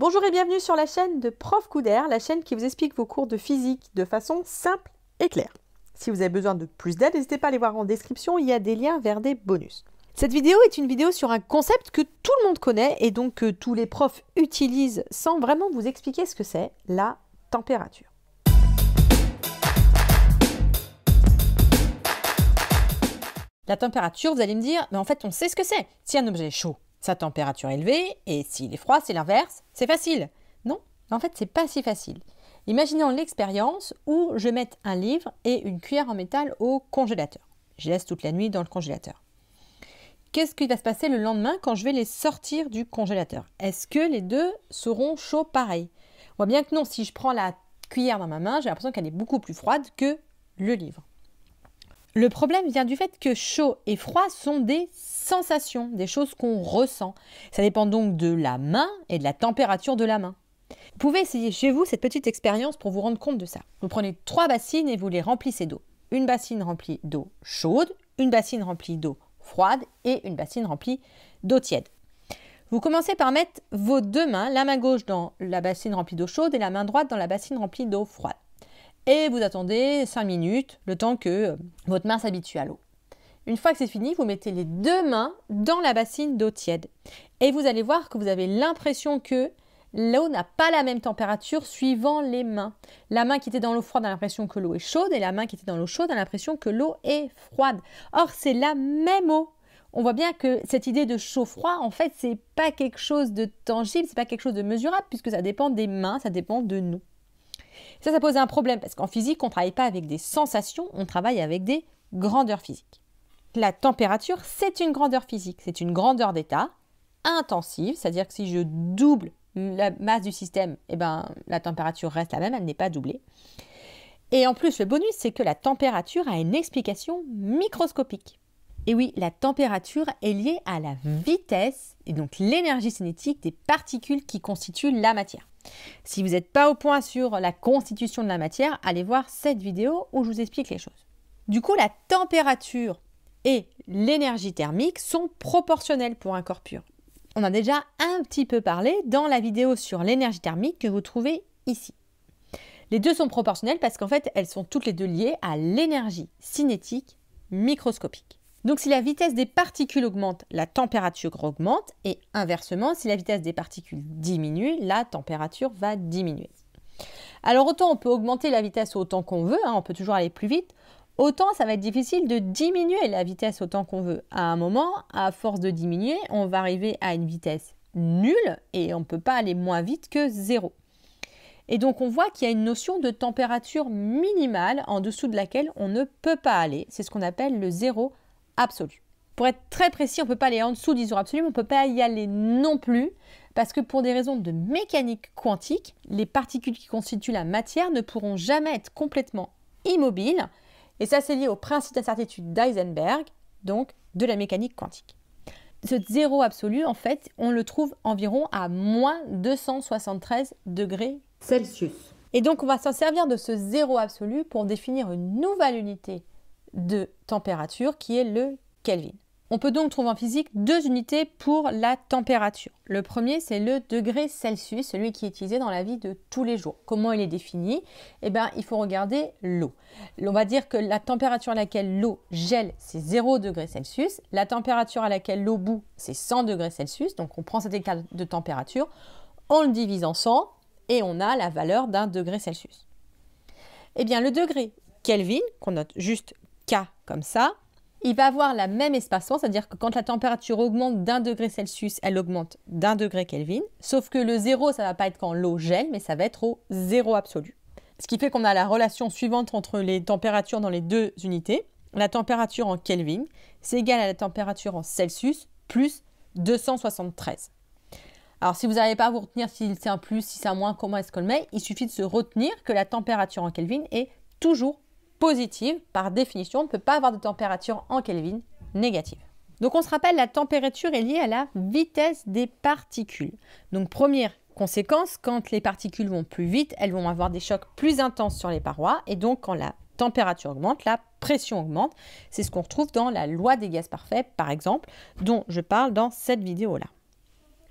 Bonjour et bienvenue sur la chaîne de Prof d'air, la chaîne qui vous explique vos cours de physique de façon simple et claire. Si vous avez besoin de plus d'aide, n'hésitez pas à aller voir en description, il y a des liens vers des bonus. Cette vidéo est une vidéo sur un concept que tout le monde connaît et donc que tous les profs utilisent sans vraiment vous expliquer ce que c'est, la température. La température, vous allez me dire, mais en fait on sait ce que c'est. Si un objet est chaud, sa température élevée, et s'il est froid, c'est l'inverse, c'est facile. Non, en fait, c'est pas si facile. Imaginons l'expérience où je mette un livre et une cuillère en métal au congélateur. Je laisse toute la nuit dans le congélateur. Qu'est-ce qui va se passer le lendemain quand je vais les sortir du congélateur Est-ce que les deux seront chauds pareil On voit bien que non, si je prends la cuillère dans ma main, j'ai l'impression qu'elle est beaucoup plus froide que le livre. Le problème vient du fait que chaud et froid sont des sensations, des choses qu'on ressent. Ça dépend donc de la main et de la température de la main. Vous pouvez essayer chez vous cette petite expérience pour vous rendre compte de ça. Vous prenez trois bassines et vous les remplissez d'eau. Une bassine remplie d'eau chaude, une bassine remplie d'eau froide et une bassine remplie d'eau tiède. Vous commencez par mettre vos deux mains, la main gauche dans la bassine remplie d'eau chaude et la main droite dans la bassine remplie d'eau froide et vous attendez 5 minutes, le temps que euh, votre main s'habitue à l'eau. Une fois que c'est fini, vous mettez les deux mains dans la bassine d'eau tiède et vous allez voir que vous avez l'impression que l'eau n'a pas la même température suivant les mains. La main qui était dans l'eau froide a l'impression que l'eau est chaude et la main qui était dans l'eau chaude a l'impression que l'eau est froide. Or, c'est la même eau on voit bien que cette idée de chaud-froid, en fait, c'est pas quelque chose de tangible, c'est pas quelque chose de mesurable, puisque ça dépend des mains, ça dépend de nous. Ça, ça pose un problème parce qu'en physique, on ne travaille pas avec des sensations, on travaille avec des grandeurs physiques. La température, c'est une grandeur physique, c'est une grandeur d'état intensive, c'est-à-dire que si je double la masse du système, eh ben, la température reste la même, elle n'est pas doublée. Et en plus, le bonus, c'est que la température a une explication microscopique. Et oui, la température est liée à la vitesse et donc l'énergie cinétique des particules qui constituent la matière. Si vous n'êtes pas au point sur la constitution de la matière, allez voir cette vidéo où je vous explique les choses. Du coup, la température et l'énergie thermique sont proportionnelles pour un corps pur. On a déjà un petit peu parlé dans la vidéo sur l'énergie thermique que vous trouvez ici. Les deux sont proportionnelles parce qu'en fait, elles sont toutes les deux liées à l'énergie cinétique microscopique. Donc si la vitesse des particules augmente, la température augmente et inversement, si la vitesse des particules diminue, la température va diminuer. Alors autant on peut augmenter la vitesse autant qu'on veut, hein, on peut toujours aller plus vite, autant ça va être difficile de diminuer la vitesse autant qu'on veut. À un moment, à force de diminuer, on va arriver à une vitesse nulle et on ne peut pas aller moins vite que zéro. Et donc on voit qu'il y a une notion de température minimale en dessous de laquelle on ne peut pas aller. C'est ce qu'on appelle le zéro absolue. Pour être très précis, on ne peut pas aller en dessous d'Isour absolu, mais on ne peut pas y aller non plus, parce que pour des raisons de mécanique quantique, les particules qui constituent la matière ne pourront jamais être complètement immobiles, et ça c'est lié au principe d'incertitude d'Eisenberg, donc de la mécanique quantique. Ce zéro absolu, en fait, on le trouve environ à moins 273 degrés Celsius. Et donc on va s'en servir de ce zéro absolu pour définir une nouvelle unité de température qui est le Kelvin. On peut donc trouver en physique deux unités pour la température. Le premier, c'est le degré Celsius, celui qui est utilisé dans la vie de tous les jours. Comment il est défini Eh bien, il faut regarder l'eau. On va dire que la température à laquelle l'eau gèle, c'est 0 degré Celsius. La température à laquelle l'eau bout, c'est 100 degrés Celsius. Donc, on prend cet écart de température, on le divise en 100 et on a la valeur d'un degré Celsius. Eh bien, le degré Kelvin, qu'on note juste comme ça, il va avoir la même espacement, cest c'est-à-dire que quand la température augmente d'un degré Celsius, elle augmente d'un degré Kelvin, sauf que le zéro, ça va pas être quand l'eau gèle, mais ça va être au zéro absolu. Ce qui fait qu'on a la relation suivante entre les températures dans les deux unités. La température en Kelvin, c'est égal à la température en Celsius plus 273. Alors si vous n'arrivez pas à vous retenir si c'est un plus, si c'est un moins, comment est-ce qu'on le met, il suffit de se retenir que la température en Kelvin est toujours positive, par définition, on ne peut pas avoir de température en Kelvin négative. Donc on se rappelle, la température est liée à la vitesse des particules. Donc première conséquence, quand les particules vont plus vite, elles vont avoir des chocs plus intenses sur les parois et donc quand la température augmente, la pression augmente. C'est ce qu'on retrouve dans la loi des gaz parfaits, par exemple, dont je parle dans cette vidéo-là.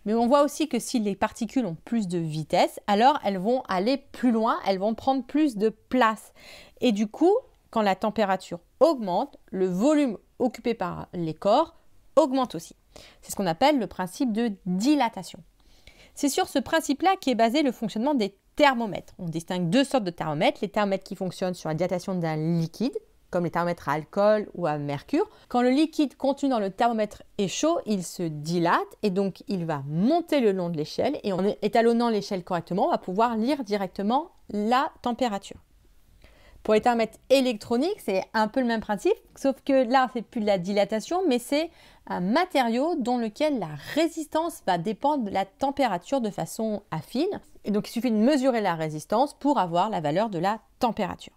Mais on voit aussi que si les particules ont plus de vitesse, alors elles vont aller plus loin, elles vont prendre plus de place. Et du coup, quand la température augmente, le volume occupé par les corps augmente aussi. C'est ce qu'on appelle le principe de dilatation. C'est sur ce principe-là qu'est basé le fonctionnement des thermomètres. On distingue deux sortes de thermomètres, les thermomètres qui fonctionnent sur la dilatation d'un liquide, comme les thermomètres à alcool ou à mercure. Quand le liquide contenu dans le thermomètre est chaud, il se dilate et donc il va monter le long de l'échelle et en étalonnant l'échelle correctement, on va pouvoir lire directement la température. Pour les thermomètres électroniques, c'est un peu le même principe, sauf que là, c'est plus de la dilatation, mais c'est un matériau dont lequel la résistance va dépendre de la température de façon affine. Et donc, il suffit de mesurer la résistance pour avoir la valeur de la température.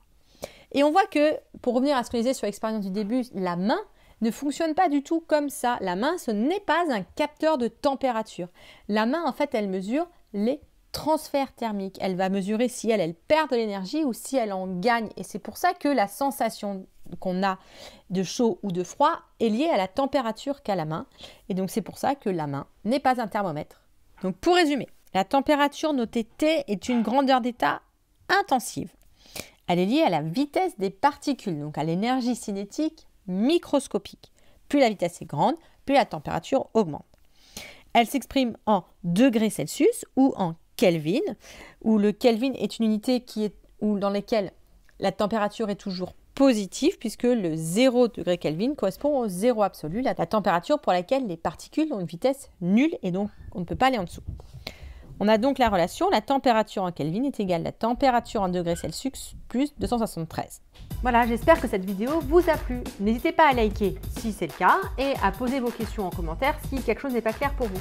Et on voit que, pour revenir à ce qu'on disait sur l'expérience du début, la main ne fonctionne pas du tout comme ça. La main, ce n'est pas un capteur de température. La main, en fait, elle mesure les transfert thermique. Elle va mesurer si elle, perd de l'énergie ou si elle en gagne. Et c'est pour ça que la sensation qu'on a de chaud ou de froid est liée à la température qu'a la main. Et donc c'est pour ça que la main n'est pas un thermomètre. Donc pour résumer, la température notée T est une grandeur d'état intensive. Elle est liée à la vitesse des particules, donc à l'énergie cinétique microscopique. Plus la vitesse est grande, plus la température augmente. Elle s'exprime en degrés Celsius ou en Kelvin, où le Kelvin est une unité qui est, dans laquelle la température est toujours positive, puisque le 0 degré Kelvin correspond au 0 absolu, la, la température pour laquelle les particules ont une vitesse nulle et donc on ne peut pas aller en dessous. On a donc la relation, la température en Kelvin est égale à la température en degrés Celsius plus 273. Voilà, j'espère que cette vidéo vous a plu. N'hésitez pas à liker si c'est le cas et à poser vos questions en commentaire si quelque chose n'est pas clair pour vous.